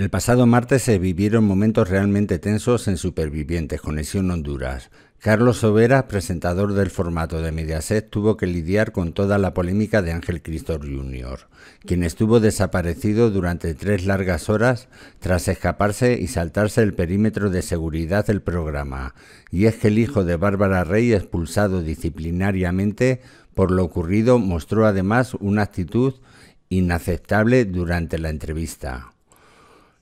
El pasado martes se vivieron momentos realmente tensos en Supervivientes, Conexión Honduras. Carlos Sobera, presentador del formato de Mediaset, tuvo que lidiar con toda la polémica de Ángel Cristo Jr., quien estuvo desaparecido durante tres largas horas tras escaparse y saltarse el perímetro de seguridad del programa. Y es que el hijo de Bárbara Rey, expulsado disciplinariamente por lo ocurrido, mostró además una actitud inaceptable durante la entrevista.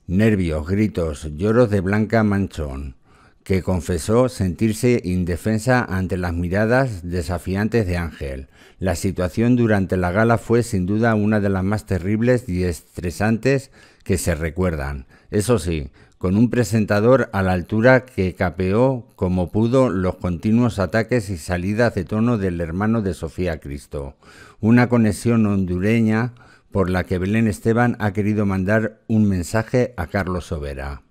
Nervios, gritos, lloros de Blanca Manchón, que confesó sentirse indefensa ante las miradas desafiantes de Ángel. La situación durante la gala fue sin duda una de las más terribles y estresantes que se recuerdan. Eso sí, con un presentador a la altura que capeó como pudo los continuos ataques y salidas de tono del hermano de Sofía Cristo. Una conexión hondureña por la que Belén Esteban ha querido mandar un mensaje a Carlos Sobera.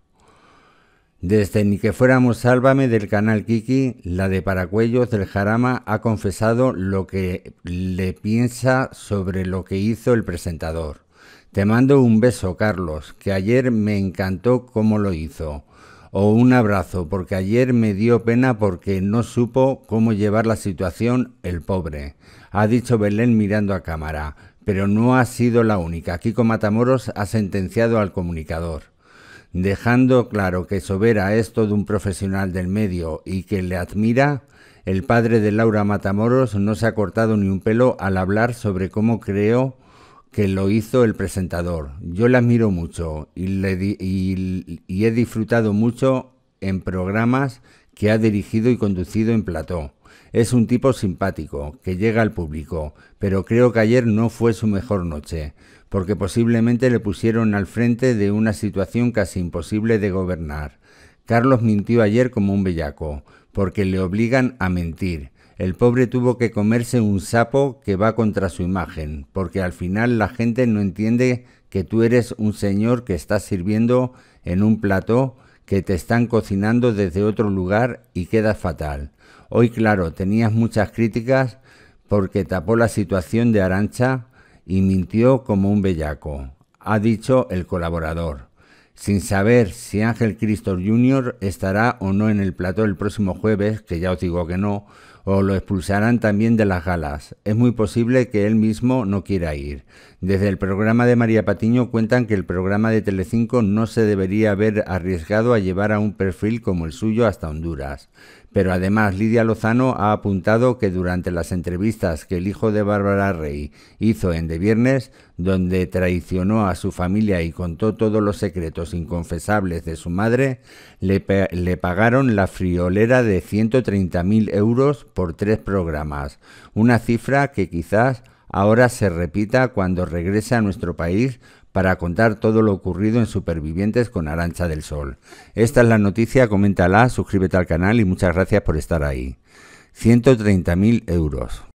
Desde Ni que fuéramos Sálvame del canal Kiki, la de Paracuellos del Jarama ha confesado lo que le piensa sobre lo que hizo el presentador. Te mando un beso, Carlos, que ayer me encantó cómo lo hizo. O un abrazo, porque ayer me dio pena porque no supo cómo llevar la situación el pobre, ha dicho Belén mirando a cámara. Pero no ha sido la única. Kiko Matamoros ha sentenciado al comunicador, dejando claro que Sobera es todo un profesional del medio y que le admira. El padre de Laura Matamoros no se ha cortado ni un pelo al hablar sobre cómo creo que lo hizo el presentador. Yo la admiro mucho y, le y he disfrutado mucho en programas que ha dirigido y conducido en plató. Es un tipo simpático, que llega al público, pero creo que ayer no fue su mejor noche, porque posiblemente le pusieron al frente de una situación casi imposible de gobernar. Carlos mintió ayer como un bellaco, porque le obligan a mentir. El pobre tuvo que comerse un sapo que va contra su imagen, porque al final la gente no entiende que tú eres un señor que está sirviendo en un plato que te están cocinando desde otro lugar y quedas fatal. Hoy, claro, tenías muchas críticas porque tapó la situación de Arancha y mintió como un bellaco, ha dicho el colaborador, sin saber si Ángel Cristo Jr. estará o no en el plató el próximo jueves, que ya os digo que no, o lo expulsarán también de las galas. Es muy posible que él mismo no quiera ir. Desde el programa de María Patiño cuentan que el programa de Telecinco no se debería haber arriesgado a llevar a un perfil como el suyo hasta Honduras. Pero además Lidia Lozano ha apuntado que durante las entrevistas que el hijo de Bárbara Rey hizo en De Viernes, donde traicionó a su familia y contó todos los secretos inconfesables de su madre, le, le pagaron la friolera de 130.000 euros por tres programas, una cifra que quizás ahora se repita cuando regrese a nuestro país para contar todo lo ocurrido en Supervivientes con Arancha del Sol. Esta es la noticia, coméntala, suscríbete al canal y muchas gracias por estar ahí. 130.000 euros.